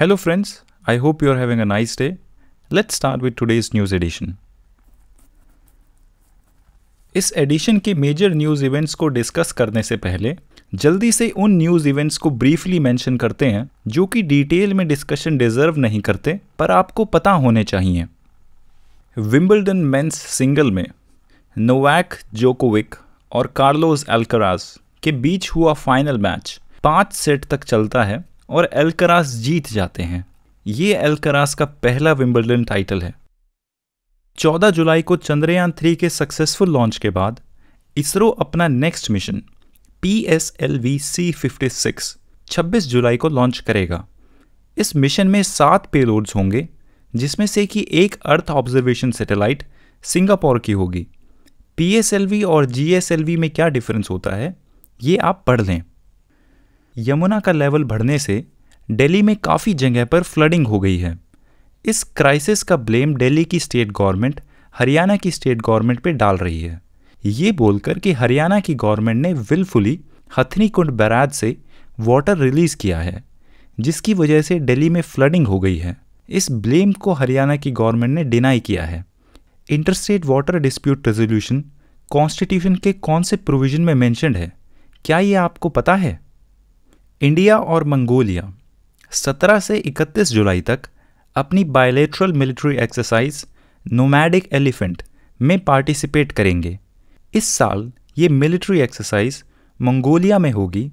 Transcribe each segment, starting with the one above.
Hello friends, I hope you are having a nice day. Let's start with today's news edition. इस edition के major news events को discuss करने से पहले जल्दी से उन न्यूज़ इवेंट्स को ब्रीफली मेंशन करते हैं जो कि डिटेल में डिस्कशन डिजर्व नहीं करते पर आपको पता होने चाहिए विम्बल्डन मेंस सिंगल में नोवैक जोकोविक और कार्लोस एल्कराज के बीच हुआ फाइनल मैच पांच सेट तक चलता है और एलकरास जीत जाते हैं ये एलकरास का पहला विम्बलडन टाइटल है 14 जुलाई को चंद्रयान थ्री के सक्सेसफुल लॉन्च के बाद इसरो अपना next mission P S L V C fifty six छब्बीस जुलाई को लॉन्च करेगा इस मिशन में सात पेलोड्स होंगे जिसमें से कि एक अर्थ ऑब्जर्वेशन सैटेलाइट सिंगापुर की होगी पी और जी में क्या डिफरेंस होता है ये आप पढ़ लें यमुना का लेवल बढ़ने से दिल्ली में काफ़ी जगह पर फ्लडिंग हो गई है इस क्राइसिस का ब्लेम दिल्ली की स्टेट गवर्नमेंट हरियाणा की स्टेट गवर्नमेंट पे डाल रही है ये बोलकर कि हरियाणा की गवर्नमेंट ने विलफुली हथनी कुंड बैराज से वाटर रिलीज़ किया है जिसकी वजह से दिल्ली में फ्लडिंग हो गई है इस ब्लेम को हरियाणा की गवर्नमेंट ने डिनाई किया है interstate water dispute resolution constitution के कौन से प्रोविज़न में मैंशनड है क्या ये आपको पता है इंडिया और मंगोलिया 17 से 31 जुलाई तक अपनी bilateral military exercise nomadic elephant में पार्टिसिपेट करेंगे इस साल ये मिलिट्री एक्सरसाइज मंगोलिया में होगी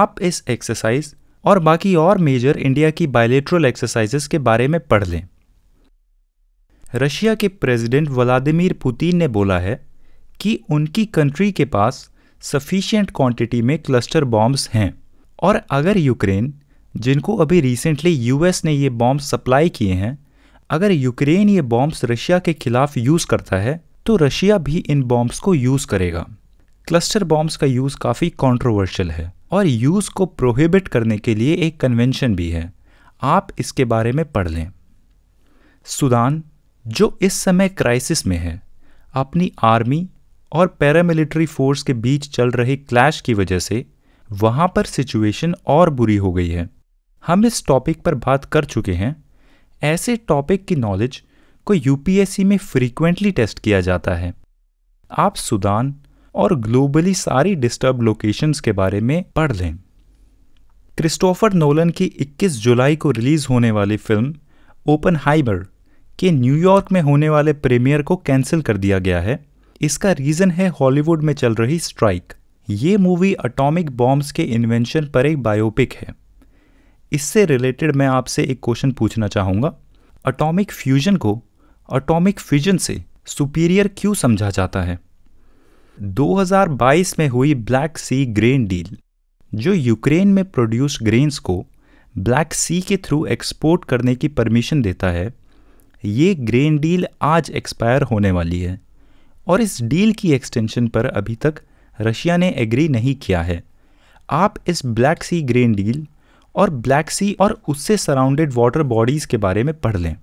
आप इस एक्सरसाइज और बाकी और मेजर इंडिया की बायोलेट्रल एक्सरसाइजेस के बारे में पढ़ लें रशिया के प्रेसिडेंट व्लादिमीर पुतिन ने बोला है कि उनकी कंट्री के पास सफिशियंट क्वांटिटी में क्लस्टर बॉम्ब्स हैं और अगर यूक्रेन जिनको अभी रिसेंटली यूएस ने ये बॉम्ब्स सप्लाई किए हैं अगर यूक्रेन ये बॉम्ब्स रशिया के खिलाफ यूज़ करता है तो रशिया भी इन बॉम्ब्स को यूज़ करेगा क्लस्टर बॉम्ब्स का यूज़ काफ़ी कंट्रोवर्शियल है और यूज़ को प्रोहिबिट करने के लिए एक कन्वेंशन भी है आप इसके बारे में पढ़ लें सुदान जो इस समय क्राइसिस में है अपनी आर्मी और पैरामिलिट्री फोर्स के बीच चल रहे क्लैश की वजह से वहां पर सिचुएशन और बुरी हो गई है हम इस टॉपिक पर बात कर चुके हैं ऐसे टॉपिक की नॉलेज को यूपीएससी में फ्रीक्वेंटली टेस्ट किया जाता है आप सुदान और ग्लोबली सारी डिस्टर्ब लोकेशंस के बारे में पढ़ लें क्रिस्टोफर नोलन की 21 जुलाई को रिलीज़ होने वाली फिल्म ओपन हाइबर के न्यूयॉर्क में होने वाले प्रीमियर को कैंसिल कर दिया गया है इसका रीज़न है हॉलीवुड में चल रही स्ट्राइक ये मूवी अटोमिक बॉम्ब्स के इन्वेंशन पर एक बायोपिक है इससे रिलेटेड मैं आपसे एक क्वेश्चन पूछना चाहूंगा अटोमिक फ्यूजन को अटोमिक फ्यूजन से सुपीरियर क्यों समझा जाता है 2022 में हुई ब्लैक सी ग्रेन डील जो यूक्रेन में प्रोड्यूस ग्रेन्स को ब्लैक सी के थ्रू एक्सपोर्ट करने की परमिशन देता है ये ग्रेन डील आज एक्सपायर होने वाली है और इस डील की एक्सटेंशन पर अभी तक रशिया ने एग्री नहीं किया है आप इस ब्लैक सी ग्रेन डील और ब्लैक सी और उससे सराउंडेड वाटर बॉडीज़ के बारे में पढ़ लें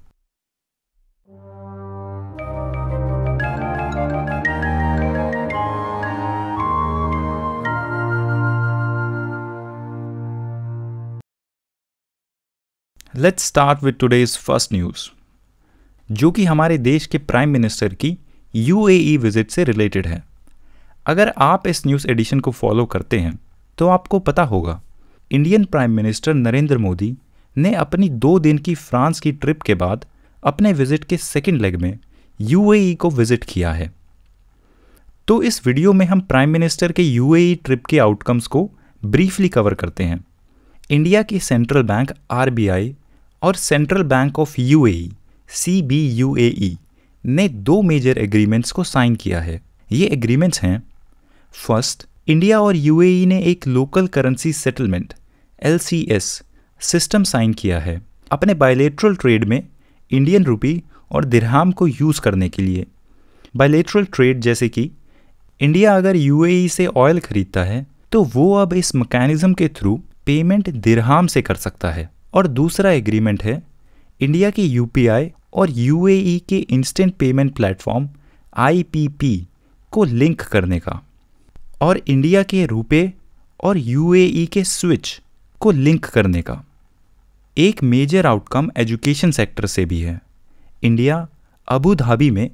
let's start with today's first news जो कि हमारे देश के प्राइम मिनिस्टर की यूएई विजिट e से रिलेटेड है अगर आप इस न्यूज़ एडिशन को फॉलो करते हैं तो आपको पता होगा Indian prime minister Narendra Modi ने अपनी दो दिन की फ्रांस की ट्रिप के बाद अपने विजिट के सेकेंड लेग में यूएई e को विजिट किया है तो इस वीडियो में हम प्राइम मिनिस्टर के यूएई ट्रिप e के आउटकम्स को ब्रीफली कवर करते हैं इंडिया की सेंट्रल बैंक आर और central bank of A CBUAE ने दो मेजर एग्रीमेंट्स को साइन किया है ये एग्रीमेंट्स हैं फर्स्ट इंडिया और यूएई ने एक local currency settlement L system sign किया है अपने बायलेट्रल ट्रेड में इंडियन रुपी और दिरहाम को यूज़ करने के लिए बायलेट्रल ट्रेड जैसे कि इंडिया अगर यूएई से ऑयल खरीदता है तो वो अब इस मकैनिज़्म के थ्रू पेमेंट दिरहाम से कर सकता है और दूसरा एग्रीमेंट है इंडिया की यूपीआई और यूएई के इंस्टेंट पेमेंट प्लेटफॉर्म आईपीपी को लिंक करने का और इंडिया के रुपए और यूएई के स्विच को लिंक करने का एक मेजर आउटकम एजुकेशन सेक्टर से भी है इंडिया अबू धाबी में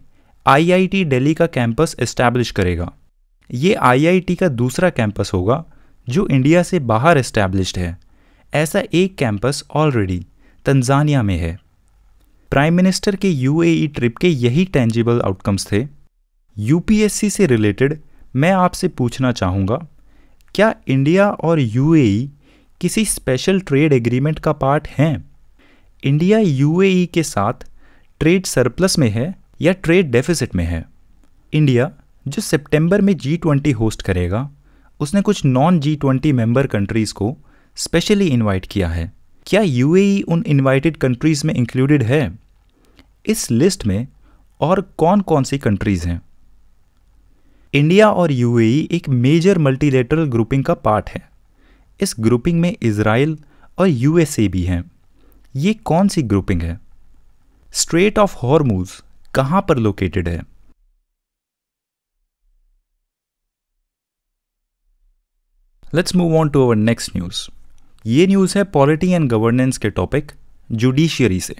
आईआईटी दिल्ली का कैंपस एस्टैब्लिश करेगा ये आईआईटी का दूसरा कैंपस होगा जो इंडिया से बाहर एस्टैब्लिश है ऐसा एक कैंपस ऑलरेडी तंजानिया में है प्राइम मिनिस्टर के यूएई ट्रिप के यही टेंजिबल आउटकम्स थे यूपीएससी से रिलेटेड मैं आपसे पूछना चाहूँगा क्या इंडिया और यूएई किसी स्पेशल ट्रेड एग्रीमेंट का पार्ट हैं इंडिया यूएई के साथ ट्रेड सरप्लस में है या ट्रेड डेफिसिट में है इंडिया जो सितंबर में जी ट्वेंटी होस्ट करेगा उसने कुछ non G twenty member countries को स्पेशली इनवाइट किया है क्या यूएई उन इनवाइटेड कंट्रीज़ में इंक्लूडेड है इस लिस्ट में और कौन कौन सी कंट्रीज़ हैं इंडिया और यूएई एक मेजर मल्टीलेटरल ग्रुपिंग का पार्ट है इस ग्रुपिंग में इसराइल और यूएसए भी हैं ये कौन सी ग्रुपिंग है स्ट्रेट ऑफ हॉर्मूज कहां पर लोकेटेड है let's move on to our next news ये न्यूज़ है पॉलिटी एंड गवर्नेंस के टॉपिक जुडिशियरी से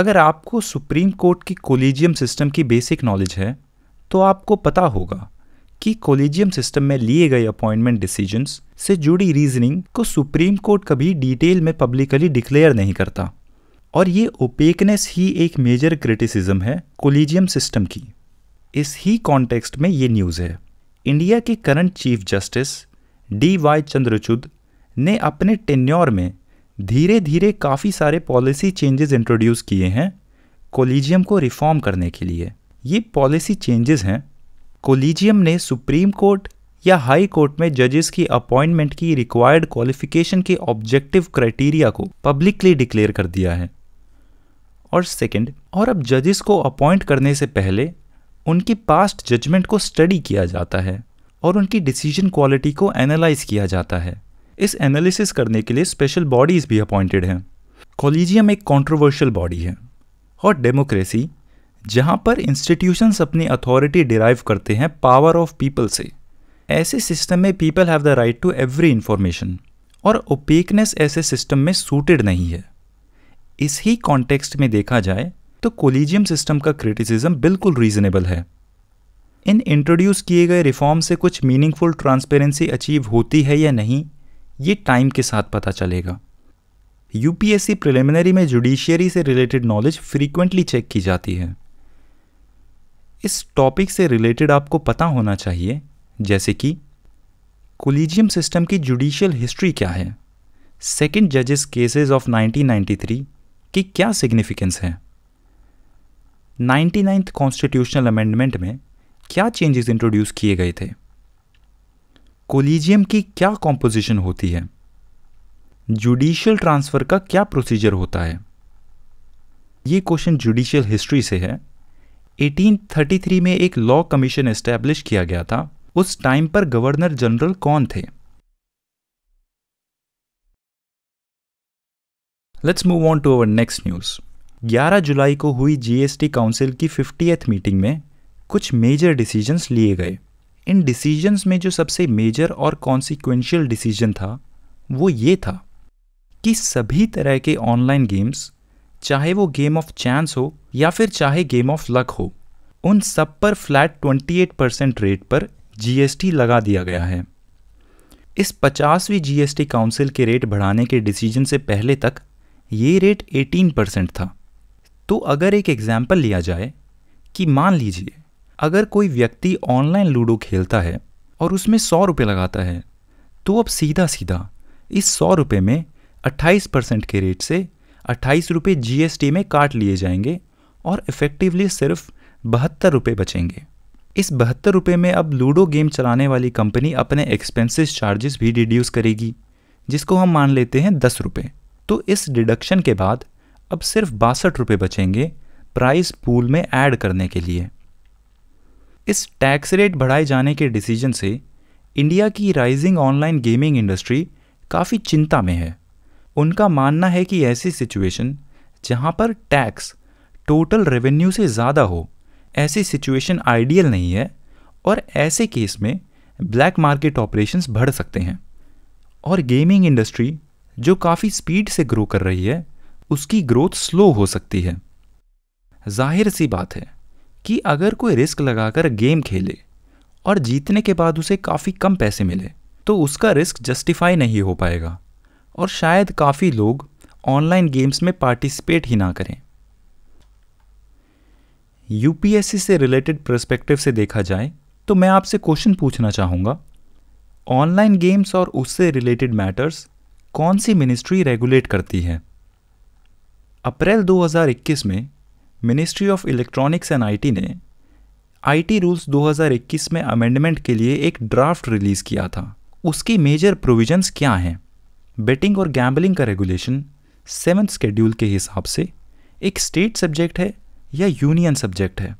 अगर आपको सुप्रीम कोर्ट की कोलिजियम सिस्टम की बेसिक नॉलेज है तो आपको पता होगा कि कोलेजियम सिस्टम में लिए गए अपॉइंटमेंट डिसीजंस से जुड़ी रीजनिंग को सुप्रीम कोर्ट कभी डिटेल में पब्लिकली डिक्लेयर नहीं करता और ये ओपेकनेस ही एक मेजर क्रिटिसिज्म है कोलिजियम सिस्टम की इस ही कॉन्टेक्स्ट में ये न्यूज़ है इंडिया के current chief justice D Y Chandrachud ने अपने टेन्योर में धीरे धीरे काफ़ी सारे पॉलिसी चेंजेस इंट्रोड्यूस किए हैं कोलिजियम को रिफॉर्म करने के लिए ये पॉलिसी चेंजेस हैं कोलिजियम ने सुप्रीम कोर्ट या हाई कोर्ट में जजेस की अपॉइंटमेंट की रिक्वायर्ड क्वालिफिकेशन के ऑब्जेक्टिव क्राइटेरिया को पब्लिकली डिक्लेयर कर दिया है और सेकंड और अब जजेस को अपॉइंट करने से पहले उनकी पास्ट जजमेंट को स्टडी किया जाता है और उनकी डिसीजन क्वालिटी को एनालाइज किया जाता है इस एनालिसिस करने के लिए स्पेशल बॉडीज़ भी अपॉइंटेड हैं कॉलिजियम एक कॉन्ट्रोवर्शियल बॉडी है और डेमोक्रेसी जहां पर इंस्टीट्यूशंस अपनी अथॉरिटी डिराइव करते हैं पावर ऑफ पीपल से ऐसे सिस्टम में people have the right to every information और ओपेकनेस ऐसे सिस्टम में सूटेड नहीं है इस ही कॉन्टेक्स्ट में देखा जाए तो कोलिजियम सिस्टम का क्रिटिसिज्म बिल्कुल रीजनेबल है इन इंट्रोड्यूस किए गए रिफॉर्म से कुछ मीनिंगफुल ट्रांसपेरेंसी अचीव होती है या नहीं ये टाइम के साथ पता चलेगा यूपीएससी प्रिलिमिनरी में जुडिशियरी से रिलेटेड नॉलेज फ्रीक्वेंटली चेक की जाती है इस टॉपिक से रिलेटेड आपको पता होना चाहिए जैसे कि कोलिजियम सिस्टम की जुडिशियल हिस्ट्री क्या है सेकेंड जजेस केसेस ऑफ 1993 की क्या सिग्निफिकेंस है नाइन्टी नाइन्थ कॉन्स्टिट्यूशनल अमेंडमेंट में क्या चेंजेस इंट्रोड्यूस किए गए थे कोलिजियम की क्या कॉम्पोजिशन होती है जुडिशियल ट्रांसफ़र का क्या प्रोसीजर होता है ये क्वेश्चन जुडिशियल हिस्ट्री से है 1833 में एक लॉ कमीशन एस्टेब्लिश किया गया था उस टाइम पर गवर्नर जनरल कौन थे let's move on to our next news 11 जुलाई को हुई जीएसटी काउंसिल की फिफ्टी मीटिंग में कुछ मेजर डिसीजंस लिए गए इन डिसीजंस में जो सबसे मेजर और कॉन्सिक्वेंशियल डिसीजन था वो ये था कि सभी तरह के ऑनलाइन गेम्स चाहे वो गेम ऑफ चांस हो या फिर चाहे गेम ऑफ लक हो उन सब पर फ्लैट 28 परसेंट रेट पर जीएसटी लगा दिया गया है इस पचासवीं जीएसटी काउंसिल के रेट बढ़ाने के डिसीजन से पहले तक ये रेट 18 परसेंट था तो अगर एक एग्जाम्पल लिया जाए कि मान लीजिए अगर कोई व्यक्ति ऑनलाइन लूडो खेलता है और उसमें सौ रुपये लगाता है तो अब सीधा सीधा इस सौ रुपये में 28 परसेंट के रेट से अट्ठाईस रुपये जीएसटी में काट लिए जाएंगे और इफ़ेक्टिवली सिर्फ बहत्तर रुपये बचेंगे इस बहत्तर रुपये में अब लूडो गेम चलाने वाली कंपनी अपने एक्सपेंसिस चार्जेस भी डिड्यूस करेगी जिसको हम मान लेते हैं दस रुपये तो इस डिडक्शन के बाद अब सिर्फ बासठ रुपये बचेंगे प्राइस पूल में ऐड करने के लिए इस टैक्स रेट बढ़ाए जाने के डिसीजन से इंडिया की राइजिंग ऑनलाइन गेमिंग इंडस्ट्री काफ़ी चिंता में है उनका मानना है कि ऐसी सिचुएशन जहाँ पर टैक्स टोटल रेवेन्यू से ज़्यादा हो ऐसी सिचुएशन आइडियल नहीं है और ऐसे केस में ब्लैक मार्केट ऑपरेशंस बढ़ सकते हैं और गेमिंग इंडस्ट्री जो काफ़ी स्पीड से ग्रो कर रही है उसकी ग्रोथ स्लो हो सकती है जाहिर सी बात है कि अगर कोई रिस्क लगाकर गेम खेले और जीतने के बाद उसे काफ़ी कम पैसे मिले तो उसका रिस्क जस्टिफाई नहीं हो पाएगा और शायद काफ़ी लोग ऑनलाइन गेम्स में पार्टिसिपेट ही ना करें यूपीएससी से रिलेटेड प्रस्पेक्टिव से देखा जाए तो मैं आपसे क्वेश्चन पूछना चाहूँगा ऑनलाइन गेम्स और उससे रिलेटेड मैटर्स कौन सी मिनिस्ट्री रेगुलेट करती है अप्रैल 2021 में ministry of electronics and IT ने आईटी रूल्स 2021 में अमेंडमेंट के लिए एक ड्राफ्ट रिलीज़ किया था उसकी मेजर प्रोविजंस क्या हैं बेटिंग और गैम्बलिंग का रेगुलेशन सेवन्थ स्केड्यूल के हिसाब से एक स्टेट सब्जेक्ट है या यूनियन सब्जेक्ट है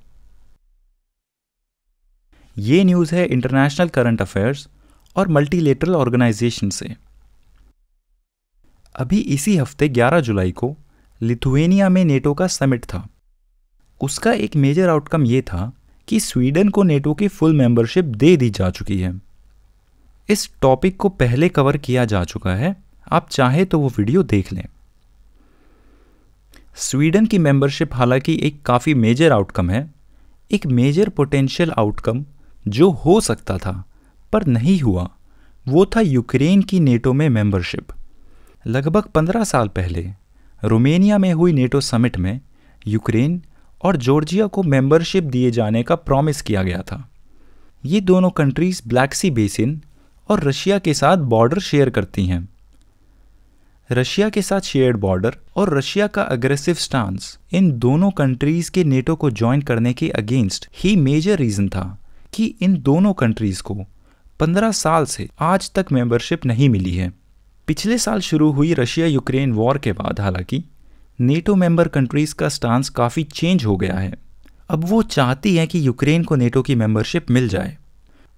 ये न्यूज़ है इंटरनेशनल करंट अफेयर्स और मल्टीलेटरल ऑर्गेनाइजेशन से अभी इसी हफ्ते 11 जुलाई को लिथुएनिया में नेटो का समिट था उसका एक मेजर आउटकम यह था कि स्वीडन को नेटो की फुल मेंबरशिप दे दी जा चुकी है इस टॉपिक को पहले कवर किया जा चुका है आप चाहे तो वो वीडियो देख लें स्वीडन की मेंबरशिप हालांकि एक काफ़ी मेजर आउटकम है एक मेजर पोटेंशियल आउटकम जो हो सकता था पर नहीं हुआ वो था यूक्रेन की नेटो में मेंबरशिप लगभग पंद्रह साल पहले रोमेनिया में हुई नेटो समिट में यूक्रेन और जॉर्जिया को मेंबरशिप दिए जाने का प्रॉमिस किया गया था ये दोनों कंट्रीज़ ब्लैक सी बेसिन और रशिया के साथ बॉर्डर शेयर करती हैं रशिया के साथ शेयर्ड बॉर्डर और रशिया का अग्रेसिव स्टांस इन दोनों कंट्रीज के नेटो को ज्वाइन करने के अगेंस्ट ही मेजर रीजन था कि इन दोनों कंट्रीज को 15 साल से आज तक मेंबरशिप नहीं मिली है पिछले साल शुरू हुई रशिया यूक्रेन वॉर के बाद हालांकि नेटो मेंबर कंट्रीज का स्टांस काफ़ी चेंज हो गया है अब वो चाहती है कि यूक्रेन को नेटो की मेंबरशिप मिल जाए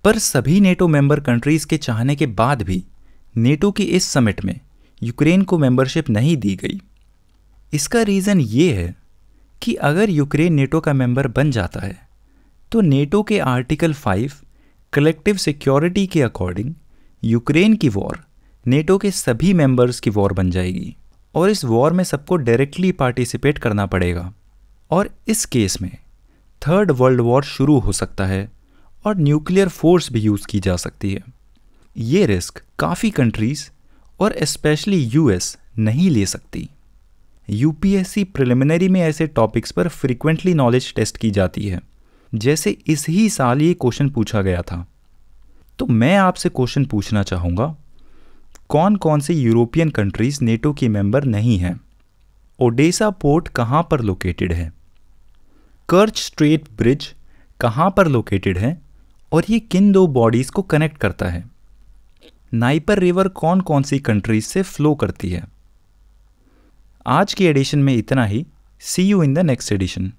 पर सभी नेटो मेंबर कंट्रीज के चाहने के बाद भी नेटो की इस समिट में यूक्रेन को मेंबरशिप नहीं दी गई इसका रीज़न ये है कि अगर यूक्रेन नेटो का मेंबर बन जाता है तो नेटो के आर्टिकल फाइव कलेक्टिव सिक्योरिटी के अकॉर्डिंग यूक्रेन की वॉर नेटो के सभी मेंबर्स की वॉर बन जाएगी और इस वॉर में सबको डायरेक्टली पार्टिसिपेट करना पड़ेगा और इस केस में थर्ड वर्ल्ड वॉर शुरू हो सकता है और न्यूक्लियर फोर्स भी यूज़ की जा सकती है ये रिस्क काफ़ी कंट्रीज़ और स्पेशली यूएस नहीं ले सकती यूपीएससी प्रिलिमिनरी में ऐसे टॉपिक्स पर फ्रीक्वेंटली नॉलेज टेस्ट की जाती है जैसे इस ही साल ये क्वेश्चन पूछा गया था तो मैं आपसे क्वेश्चन पूछना चाहूँगा कौन कौन से यूरोपियन कंट्रीज नेटो की मेंबर नहीं हैं ओडेसा पोर्ट कहाँ पर लोकेटेड है कर्च स्ट्रेट ब्रिज कहाँ पर लोकेटेड है और ये किन दो बॉडीज़ को कनेक्ट करता है नाइपर रिवर कौन कौन सी कंट्रीज से फ्लो करती है आज की एडिशन में इतना ही see you in the next addition